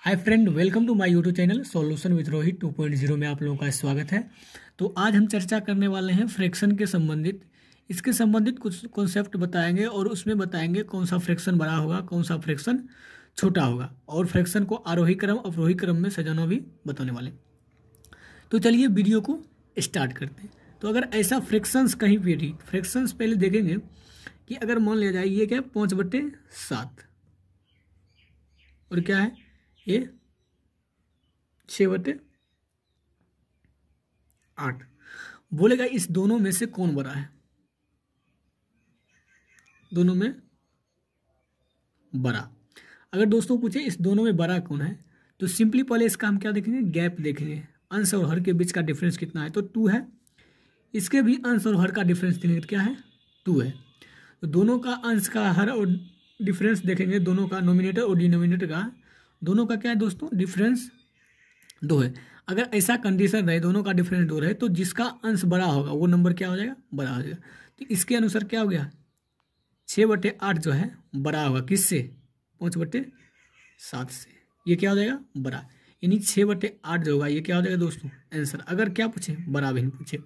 hi friend welcome to my YouTube channel solution with Rohit 2.0 में आप लोगों का स्वागत है तो आज हम चर्चा करने वाले हैं फ्रैक्शन के संबंधित इसके संबंधित कुछ कॉन्सेप्ट बताएंगे और उसमें बताएंगे कौन सा फ्रैक्शन बड़ा होगा कौन सा फ्रैक्शन छोटा होगा और फ्रैक्शन को आरोही क्रम अवरोही क्रम में सजाना भी बताने वाले तो चलिए वीडियो को स्टार्ट करते हैं तो अगर ऐसा फ्रैक्शंस कहीं पर भी फ्रैक्शंस पहले देखेंगे कि अगर मान लिया जाए ये क्या है पाँच बट्टे सात और क्या है ये छः बटे आठ बोलेगा इस दोनों में से कौन बड़ा है दोनों में बड़ा अगर दोस्तों पूछे इस दोनों में बड़ा कौन है तो सिंपली पहले इसका हम क्या देखेंगे गैप देखेंगे अंश और हर के बीच का डिफरेंस कितना है तो टू है इसके भी अंश और हर का डिफरेंस देखेंगे तो क्या है टू है तो दोनों का अंश का हर और डिफरेंस देखेंगे दोनों का नोमिनेटर और डिनोमिनेटर का दोनों का क्या है दोस्तों डिफरेंस दो है अगर ऐसा कंडीशन रहे दोनों का डिफरेंस दो रहे तो जिसका अंश बड़ा होगा वो नंबर क्या हो जाएगा बड़ा हो जाएगा तो इसके अनुसार क्या हो गया छः बटे आठ जो है बड़ा होगा किससे पाँच बटे सात से ये क्या हो जाएगा बड़ा यानी छः बटे आठ जो होगा ये क्या हो जाएगा दोस्तों आंसर अगर क्या पूछे बड़ा भिन्न पूछे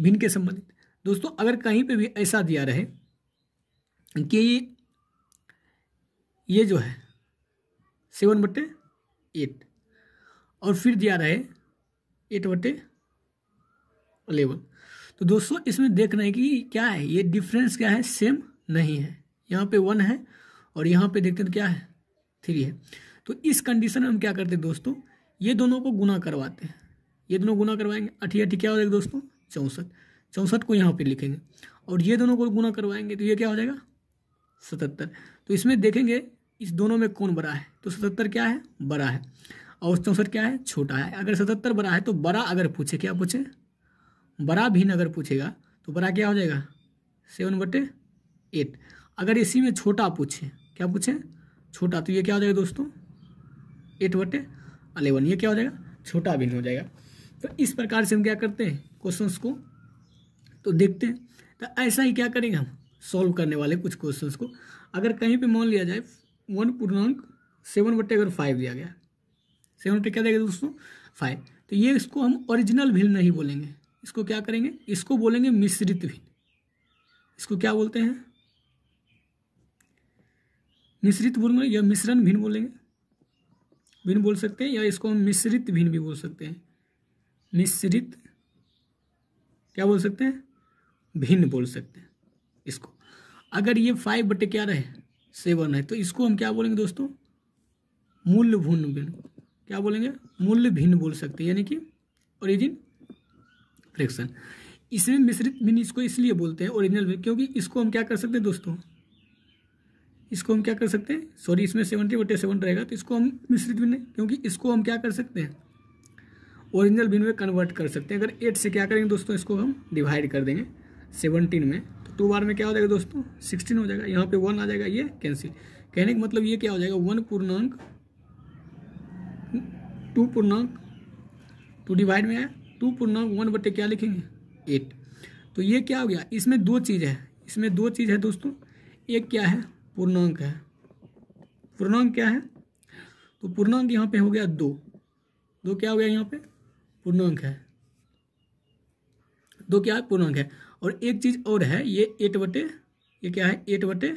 भिन्न के संबंधित दोस्तों अगर कहीं पे भी ऐसा दिया रहे कि ये जो है सेवन बटे एट और फिर दिया रहा है एट बटे अलेवन तो दोस्तों इसमें देखना है कि क्या है ये डिफरेंस क्या है सेम नहीं है यहाँ पे वन है और यहाँ पे देखते हैं क्या है थ्री है तो इस कंडीशन में हम क्या करते हैं दोस्तों ये दोनों को गुना करवाते हैं ये दोनों गुना करवाएंगे अठी अठी क्या हो जाएगा दोस्तों चौंसठ चौंसठ को यहाँ पे लिखेंगे और ये दोनों को गुना करवाएंगे तो ये क्या हो जाएगा सतहत्तर तो इसमें देखेंगे इस दोनों में कौन बड़ा है तो सतहत्तर क्या है बड़ा है और चौंसठ क्या है छोटा है अगर सतहत्तर बड़ा है तो बड़ा अगर पूछे क्या पूछे बड़ा भिन्न अगर पूछेगा तो बड़ा क्या हो जाएगा सेवन बटे एट अगर इसी में छोटा पूछे क्या पूछे छोटा तो ये क्या हो जाएगा दोस्तों एट बटे अलेवन ये क्या हो जाएगा छोटा भिन्न हो जाएगा तो इस प्रकार से हम क्या करते हैं क्वेश्चंस को तो देखते हैं तो ऐसा ही क्या करेंगे हम सॉल्व करने वाले कुछ क्वेश्चंस को अगर कहीं पे मान लिया जाए वन पूर्णांक सेवन बट्टे अगर फाइव दिया गया सेवन बट्टे क्या देगा दोस्तों फाइव तो ये इसको हम ओरिजिनल भिन्न नहीं बोलेंगे इसको क्या करेंगे इसको बोलेंगे मिश्रित भिन्न इसको क्या बोलते हैं मिश्रित भिन्न या मिश्रण भिन्न बोलेंगे भिन्न बोल सकते हैं या इसको हम मिश्रित भिन्न भी बोल सकते हैं मिश्रित क्या बोल सकते हैं भिन्न बोल सकते हैं इसको अगर ये फाइव बटे क्या रहे सेवन है तो इसको हम क्या बोलेंगे दोस्तों मूल्य भून भिन्न क्या बोलेंगे मूल्य भिन्न बोल सकते हैं यानी कि ओरिजिन फ्रैक्शन इसमें मिश्रित भिन्न इसको इसलिए बोलते हैं ओरिजिनल क्योंकि इसको हम क्या कर सकते हैं दोस्तों इसको हम क्या कर सकते हैं सॉरी इसमें सेवनटी बटे सेवन रहेगा तो इसको हम मिश्रित भिन्न क्योंकि इसको हम क्या कर सकते हैं ओरिजिनल भिन्न में कन्वर्ट कर सकते हैं अगर एट से क्या करेंगे दोस्तों इसको हम डिवाइड कर देंगे सेवनटीन में तो टू बार में क्या हो जाएगा दोस्तों सिक्सटीन हो जाएगा यहाँ पे वन आ जाएगा ये कैंसिल कहने का मतलब ये क्या हो जाएगा वन पूर्णांक टू पूर्णांक टू डिवाइड में है टू पूर्णांक वन बटे क्या लिखेंगे एट तो ये क्या हो गया इसमें दो चीज़ है इसमें दो चीज़ है दोस्तों एक क्या है पूर्णांक है पूर्णांक क्या है तो पूर्णांक यहाँ पे हो गया दो दो क्या हो गया यहाँ पे पूर्णांक है दो क्या है पूर्णांक है और एक चीज़ और है ये एट बटे ये क्या है एट बटे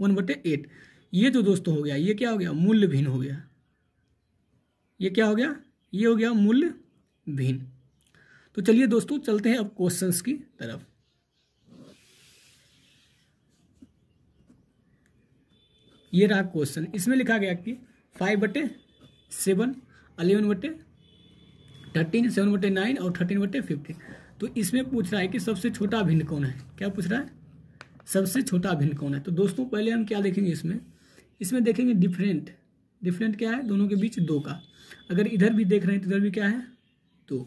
वन बटे एट ये जो दोस्तों हो गया ये क्या हो गया मूल्य भिन्न हो गया ये क्या हो गया ये हो गया मूल्य भिन्न तो चलिए दोस्तों चलते हैं अब क्वेश्चंस की तरफ ये रहा क्वेश्चन इसमें लिखा गया कि फाइव बटे सेवन अलेवन बटे थर्टीन सेवन बटे नाइन और थर्टीन बटे फिफ्टीन तो इसमें पूछ रहा है कि सबसे छोटा भिन्न कौन है क्या पूछ रहा है सबसे छोटा भिन्न कौन है तो दोस्तों पहले हम क्या देखेंगे इसमें इसमें देखेंगे डिफरेंट डिफरेंट क्या है दोनों के बीच दो का अगर इधर भी देख रहे हैं तो इधर भी क्या है दो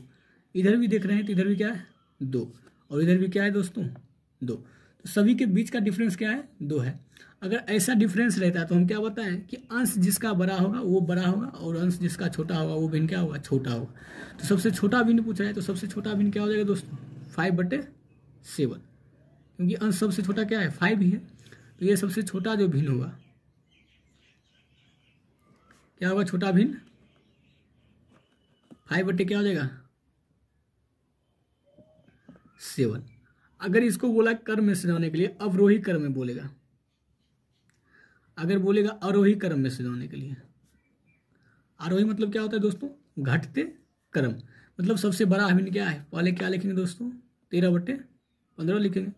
इधर भी देख रहे हैं तो इधर भी क्या है दो और इधर भी क्या है दोस्तों दो तो सभी के बीच का डिफरेंस क्या है दो है अगर ऐसा डिफरेंस रहता तो हम क्या बताएं कि अंश जिसका बड़ा होगा वो बड़ा होगा और अंश जिसका छोटा होगा वो भिन्न क्या होगा छोटा होगा तो सबसे छोटा भिन्न पूछा है तो सबसे छोटा भिन्न क्या हो जाएगा दोस्तों फाइव बटे सेवन क्योंकि अंश सबसे छोटा क्या है फाइव ही है तो ये सबसे छोटा जो भिन्न होगा क्या होगा छोटा भिन्न फाइव बटे क्या हो जाएगा सेवन अगर इसको बोला कर्म में सजाने के लिए अवरोही कर्म में बोलेगा अगर बोलेगा अरोही क्रम में सजाने के लिए आरोही मतलब क्या होता है दोस्तों घटते क्रम मतलब सबसे बड़ा अभिन्न क्या है पहले क्या लिखेंगे दोस्तों तेरह बट्टे पंद्रह लिखेंगे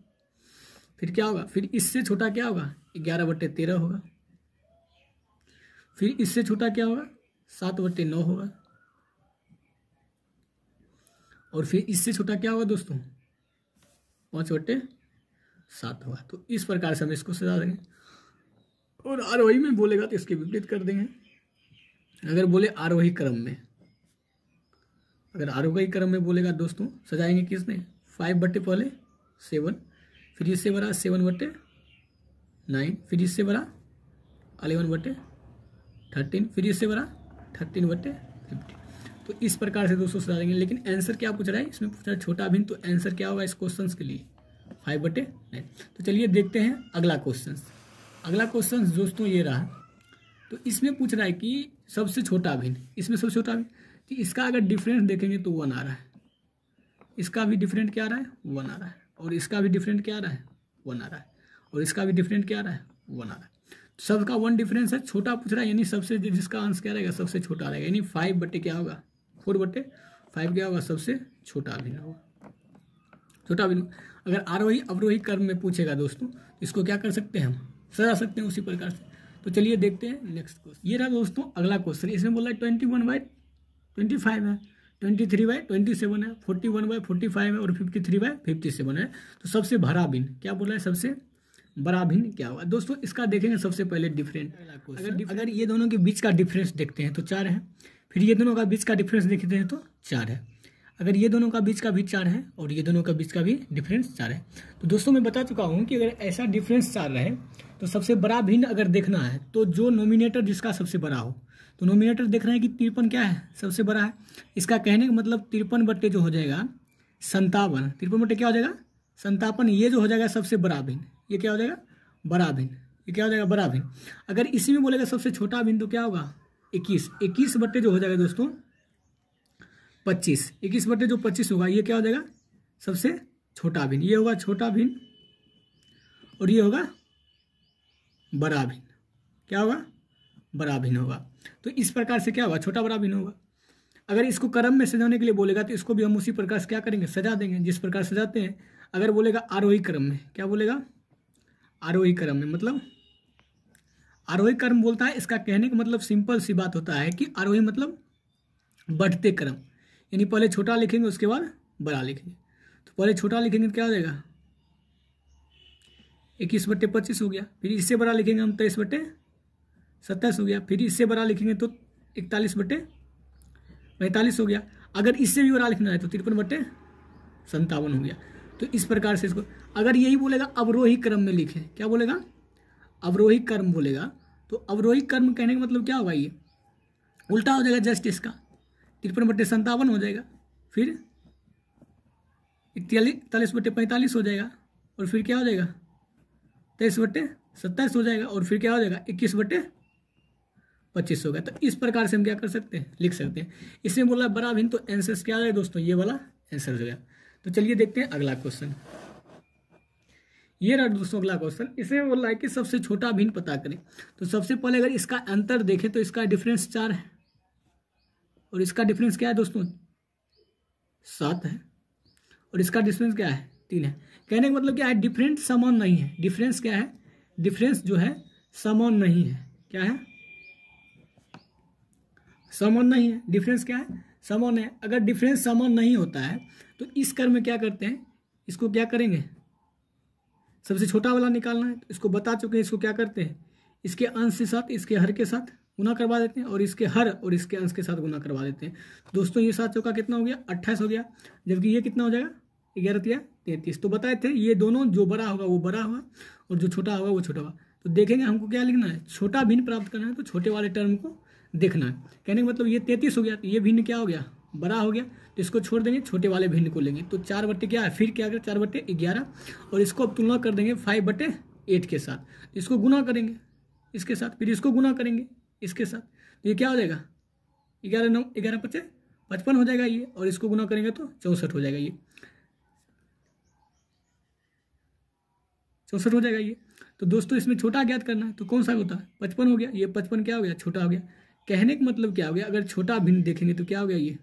फिर क्या होगा फिर इससे छोटा क्या होगा ग्यारह बट्टे तेरह होगा फिर इससे छोटा क्या होगा सात बट्टे नौ होगा और फिर इससे छोटा क्या होगा दोस्तों पांच बट्टे सात होगा तो इस प्रकार से हम इसको सजा देंगे और आर में बोलेगा तो इसके विपरीत कर देंगे अगर बोले आरोही क्रम में अगर आरोही क्रम में बोलेगा दोस्तों सजाएंगे किसने फाइव बटे पहले सेवन फिर इससे बड़ा सेवन बटे नाइन फिर इससे बड़ा अलेवन बटे थर्टीन फिर इससे बड़ा थर्टीन बटे फिफ्टी तो इस प्रकार से दोस्तों सजा देंगे लेकिन आंसर क्या पूछ रहा है इसमें पूछ रहा है छोटा भिन्न तो आंसर क्या होगा इस क्वेश्चन के लिए फाइव बटे नाइन तो चलिए देखते हैं अगला क्वेश्चन अगला क्वेश्चन दोस्तों ये रहा तो इसमें पूछ रहा है कि सबसे छोटा भिन्न इसमें सबसे छोटा भिन्न कि इसका अगर डिफरेंस देखेंगे तो वन आ रहा है इसका भी डिफरेंट क्या आ रहा है वन आ रहा है और इसका भी डिफरेंट क्या आ रहा है वन आ रहा है और इसका भी डिफरेंट क्या आ रहा है वन आ रहा है तो सबका वन डिफरेंस है छोटा पूछ रहा है यानी सबसे जिसका आंसर क्या रहेगा सबसे छोटा रहेगा यानी फाइव बटे क्या होगा फोर बटे फाइव क्या होगा सबसे छोटा भिन्न होगा छोटा भिन्न अगर आरोही अवरोही कर्म में पूछेगा दोस्तों इसको क्या कर सकते हैं हम सजा सकते हैं उसी प्रकार से तो चलिए देखते हैं नेक्स्ट क्वेश्चन ये रहा दोस्तों अगला क्वेश्चन इसमें बोला है twenty one by twenty five है twenty three by twenty seven है forty one by forty five है और fifty three by fifty seven है तो सबसे भरा भिन्न क्या बोला है सबसे बड़ा भिन्न क्या होगा दोस्तों इसका देखेंगे सबसे पहले डिफरेंट अगर अगर ये दोनों के बीच का डिफरेंस देखते हैं तो चार है फिर ये दोनों का बीच का डिफरेंस देखते हैं तो चार है अगर ये दोनों का बीच का भी चार है और ये दोनों का बीच का भी डिफरेंस चार है तो दोस्तों मैं बता चुका हूँ कि अगर ऐसा डिफरेंस चार रहे तो सबसे बड़ा भिन्न अगर देखना है तो जो नोमिनेटर जिसका सबसे बड़ा हो तो नोमिनेटर देख रहे हैं कि तिरपन क्या है सबसे बड़ा है इसका कहने का मतलब तिरपन बट्टे जो हो जाएगा संतावन तिरपन बट्टे क्या हो जाएगा संतापन ये जो हो जाएगा सबसे बड़ा भिन्न ये क्या हो जाएगा बड़ा भिन्न ये क्या हो जाएगा बड़ा भिन्न अगर इसी में बोलेगा सबसे छोटा भिन्न तो क्या होगा इक्कीस इक्कीस बट्टे जो हो जाएगा दोस्तों पच्चीस इक्कीस बटे जो पच्चीस होगा ये क्या हो जाएगा सबसे छोटा भिन्न ये होगा छोटा भिन्न और ये होगा बड़ा भिन्न क्या होगा बड़ा भिन्न होगा तो इस प्रकार से क्या होगा छोटा बड़ा भिन्न होगा अगर इसको क्रम में सजाने के लिए बोलेगा तो इसको भी हम उसी प्रकार से क्या करेंगे सजा देंगे जिस प्रकार सजाते हैं अगर बोलेगा आरोही क्रम में क्या बोलेगा आरोही क्रम में मतलब आरोही क्रम बोलता है इसका कहने का मतलब सिंपल सी बात होता है कि आरोही मतलब बढ़ते क्रम यानी पहले छोटा लिखेंगे उसके बाद बड़ा लिखेंगे तो पहले छोटा लिखेंगे तो क्या हो जाएगा इक्कीस बट्टे पच्चीस हो गया फिर इससे बड़ा लिखेंगे हम तेईस बट्टे सत्ताईस हो गया फिर इससे बड़ा लिखेंगे तो इकतालीस बट्टे पैंतालीस हो गया अगर इससे भी बड़ा लिखना है तो तिरपन बट्टे संतावन हो गया तो इस प्रकार से इसको अगर यही बोलेगा अवरोही क्रम में लिखें क्या बोलेगा अवरोही कर्म बोलेगा तो अवरोही कर्म कहने का मतलब क्या होगा ये उल्टा हो जाएगा जस्ट इसका तिरपन बटे संतावन हो जाएगा फिर इकतालीस बटे पैंतालीस हो जाएगा और फिर क्या हो जाएगा तेईस बटे सत्ताईस हो जाएगा और फिर क्या हो जाएगा इक्कीस बटे पच्चीस होगा तो इस प्रकार से हम क्या कर सकते हैं लिख सकते हैं इसमें बोला बड़ा भिन्न तो आंसर क्या आ दोस्तों ये वाला आंसर हो गया तो चलिए देखते हैं अगला क्वेश्चन ये रहा दोस्तों अगला क्वेश्चन इसमें बोला है कि सबसे छोटा भिन्न पता करें तो सबसे पहले अगर इसका अंतर देखें तो इसका डिफरेंस चार है और इसका डिफरेंस क्या है दोस्तों सात है और इसका डिफरेंस क्या है तीन है कहने का मतलब क्या है डिफरेंट समान नहीं है डिफरेंस क्या है डिफरेंस जो है समान नहीं है क्या है समान नहीं है डिफरेंस क्या है समान है अगर डिफरेंस समान नहीं होता है तो इस कर में क्या करते हैं इसको क्या करेंगे सबसे छोटा वाला निकालना है तो इसको बता चुके हैं इसको क्या करते हैं इसके अंश के साथ इसके हर के साथ गुना करवा देते हैं और इसके हर और इसके अंश के साथ गुना करवा देते हैं दोस्तों ये सात चौका कितना हो गया अट्ठाईस हो गया जबकि ये कितना हो जाएगा ग्यारह या तैंतीस तो बताए थे ये दोनों जो बड़ा होगा वो बड़ा होगा और जो छोटा होगा वो छोटा होगा तो देखेंगे हमको क्या लिखना है छोटा भिन्न प्राप्त करना है तो छोटे वाले टर्म को देखना है कहने का मतलब ये तैंतीस हो गया तो ये भिन्न क्या हो गया बड़ा हो गया तो इसको छोड़ देंगे छोटे वाले भिन्न को लेंगे तो चार बट्टे क्या है फिर क्या करें चार बटे ग्यारह और इसको अब तुलना कर देंगे फाइव बटे एट के साथ इसको गुना करेंगे इसके साथ फिर इसको गुना करेंगे इसके साथ तो ये क्या हो जाएगा ग्यारह नौ ग्यारह पच्चे पचपन हो जाएगा ये और इसको गुना करेंगे तो चौंसठ हो जाएगा ये चौंसठ हो जाएगा ये तो दोस्तों इसमें छोटा ज्ञात करना है तो कौन सा होता है पचपन हो गया ये पचपन क्या हो गया छोटा हो गया कहने का मतलब क्या हो गया अगर छोटा भिन्न देखेंगे तो क्या हो गया ये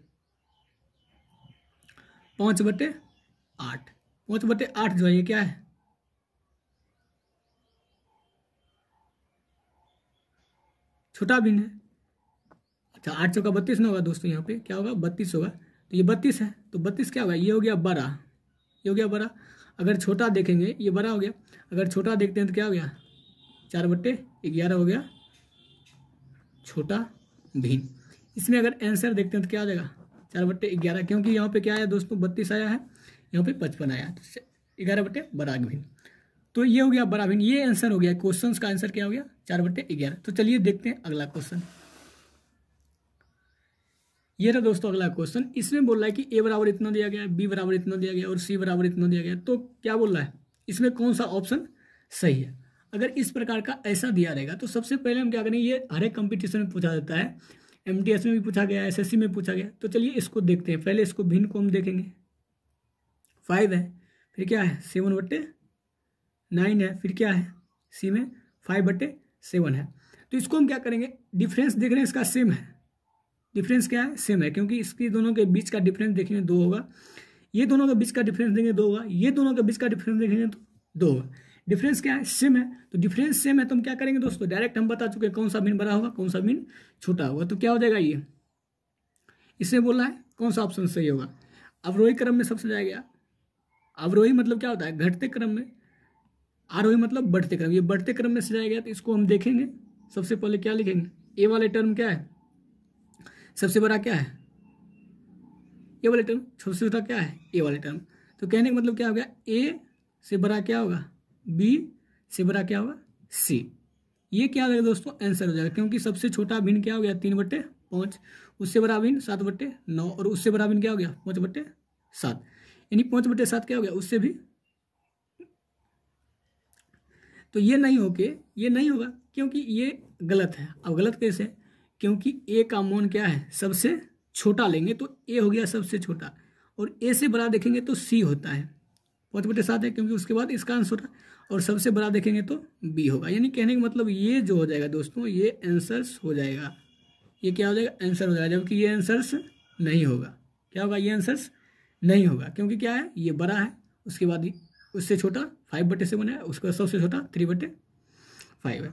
पाँच बटे आठ पाँच बटे आठ जो है ये क्या है छोटा भिन्न है अच्छा आठ चौका बत्तीस ना होगा दोस्तों यहाँ पे क्या होगा बत्तीस होगा तो ये बत्तीस है तो बत्तीस क्या होगा ये हो गया बड़ा ये हो गया बड़ा अगर छोटा देखेंगे ये बड़ा हो गया अगर छोटा देखते हैं तो क्या हो गया चार बट्टे ग्यारह हो गया छोटा भिन्न इसमें अगर आंसर देखते हैं तो क्या आ जाएगा चार बट्टे ग्यारह क्योंकि यहाँ पे क्या आया दोस्तों बत्तीस आया है यहाँ पे पचपन आया तो ग्यारह बट्टे बराग भिन्न तो ये हो गया बराबीन ये आंसर हो गया क्वेश्चन का आंसर क्या हो गया चार बटे ग्यारह तो चलिए देखते हैं अगला क्वेश्चन ये रहा दोस्तों अगला क्वेश्चन इसमें बोल रहा है कि ए बराबर इतना दिया गया बी बराबर इतना दिया गया और सी बराबर इतना दिया गया तो क्या बोल रहा है इसमें कौन सा ऑप्शन सही है अगर इस प्रकार का ऐसा दिया रहेगा तो सबसे पहले हम क्या करें ये हर एक कंपटीशन में पूछा जाता है एम में भी पूछा गया एस में पूछा गया तो चलिए इसको देखते हैं पहले इसको भिन्न को हम देखेंगे फाइव है फिर क्या है सेवन बट्टे नाइन है फिर क्या है सी में फाइव बटे सेवन है तो इसको हम क्या करेंगे डिफरेंस देख रहे हैं इसका सेम है डिफरेंस क्या है सेम है क्योंकि इसके दोनों के बीच का डिफरेंस देखेंगे दो होगा ये दोनों के बीच का डिफरेंस देखेंगे दो होगा ये दोनों के बीच का डिफरेंस देखेंगे तो दो होगा डिफरेंस क्या है सेम है तो डिफरेंस सेम है तो हम क्या करेंगे दोस्तों डायरेक्ट हम बता चुके हैं कौन सा मीन बड़ा होगा कौन सा मीन छोटा होगा तो क्या हो जाएगा ये इसने बोला है कौन सा ऑप्शन सही होगा अवरोही क्रम में सबसे जाएगा गया अवरोही मतलब क्या होता है घटते क्रम में आरोही मतलब बढ़ते क्रम ये बढ़ते क्रम में सजाया गया तो इसको हम देखेंगे सबसे पहले क्या लिखेंगे ए वाले टर्म क्या है सबसे बड़ा क्या है ए वाले टर्म सबसे छोटा क्या है ए वाले टर्म तो कहने का मतलब क्या हो गया ए से बड़ा क्या होगा बी से बड़ा क्या होगा सी ये क्या हो जाएगा दोस्तों आंसर हो जाएगा क्योंकि सबसे छोटा भिन्न क्या हो गया तीन बट्टे पाँच उससे बड़ा भिन्न सात बट्टे नौ और उससे बड़ा भिन्न क्या हो गया पाँच बट्टे सात यानी पाँच बट्टे सात क्या हो गया उससे भी तो ये नहीं होके ये नहीं होगा क्योंकि ये गलत है अब गलत कैसे है क्योंकि ए का मोन क्या है सबसे छोटा लेंगे तो ए हो गया सबसे छोटा और ए से बड़ा देखेंगे तो सी होता है बहुत बटे साथ है क्योंकि उसके बाद इसका आंसर है और सबसे बड़ा देखेंगे तो बी होगा यानी कहने का मतलब ये जो हो जाएगा दोस्तों ये आंसर्स हो जाएगा ये क्या हो जाएगा आंसर हो जाएगा जबकि ये आंसर्स नहीं होगा क्या होगा ये आंसर्स नहीं होगा क्योंकि क्या है ये बड़ा है उसके बाद उससे छोटा फाइव बटे सेवन है उसका सबसे छोटा थ्री बटे फाइव है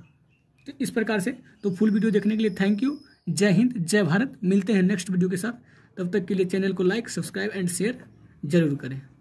तो इस प्रकार से तो फुल वीडियो देखने के लिए थैंक यू जय हिंद जय भारत मिलते हैं नेक्स्ट वीडियो के साथ तब तक के लिए चैनल को लाइक सब्सक्राइब एंड शेयर जरूर करें